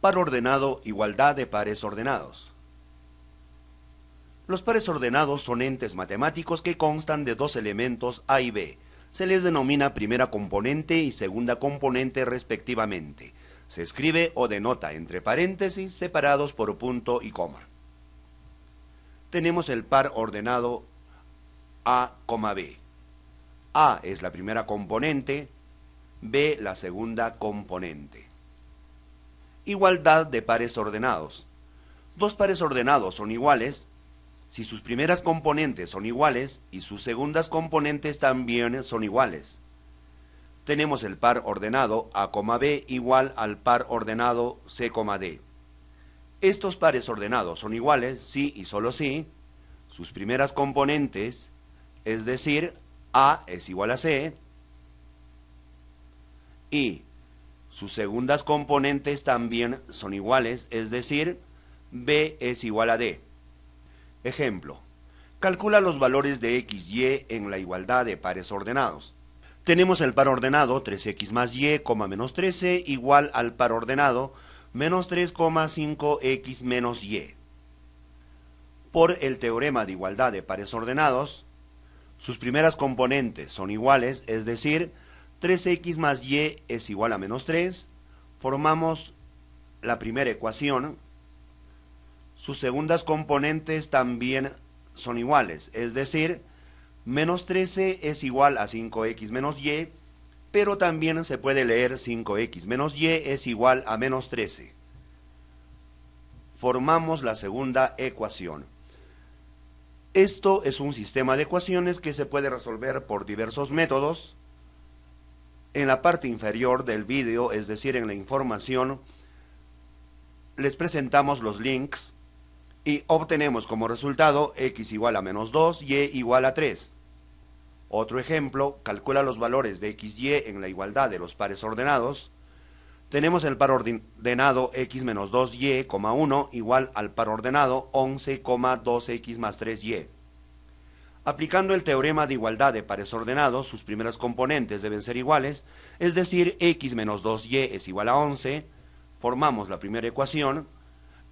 Par ordenado, igualdad de pares ordenados. Los pares ordenados son entes matemáticos que constan de dos elementos A y B. Se les denomina primera componente y segunda componente respectivamente. Se escribe o denota entre paréntesis separados por punto y coma. Tenemos el par ordenado A, B. A es la primera componente, B la segunda componente igualdad de pares ordenados. Dos pares ordenados son iguales si sus primeras componentes son iguales y sus segundas componentes también son iguales. Tenemos el par ordenado A, B igual al par ordenado C, D. Estos pares ordenados son iguales si y solo si sus primeras componentes, es decir, A es igual a C y sus segundas componentes también son iguales, es decir, B es igual a D. Ejemplo. Calcula los valores de x, y en la igualdad de pares ordenados. Tenemos el par ordenado 3x más y, menos 13 igual al par ordenado menos 3,5x menos y. Por el teorema de igualdad de pares ordenados, sus primeras componentes son iguales, es decir, 3x más y es igual a menos 3. Formamos la primera ecuación. Sus segundas componentes también son iguales, es decir, menos 13 es igual a 5x menos y, pero también se puede leer 5x menos y es igual a menos 13. Formamos la segunda ecuación. Esto es un sistema de ecuaciones que se puede resolver por diversos métodos en la parte inferior del vídeo, es decir, en la información, les presentamos los links y obtenemos como resultado x igual a menos 2, y e igual a 3. Otro ejemplo, calcula los valores de x, y e en la igualdad de los pares ordenados. Tenemos el par ordenado x menos 2y, 1 e, igual al par ordenado 11,2x más 3y. Aplicando el teorema de igualdad de pares ordenados, sus primeras componentes deben ser iguales, es decir, x menos 2y e es igual a 11, formamos la primera ecuación,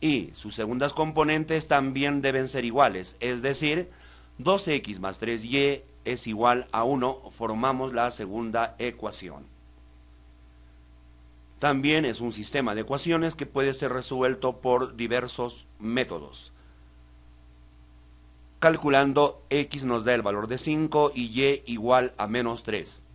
y sus segundas componentes también deben ser iguales, es decir, 2x más 3y e es igual a 1, formamos la segunda ecuación. También es un sistema de ecuaciones que puede ser resuelto por diversos métodos calculando x nos da el valor de 5 y y igual a menos 3.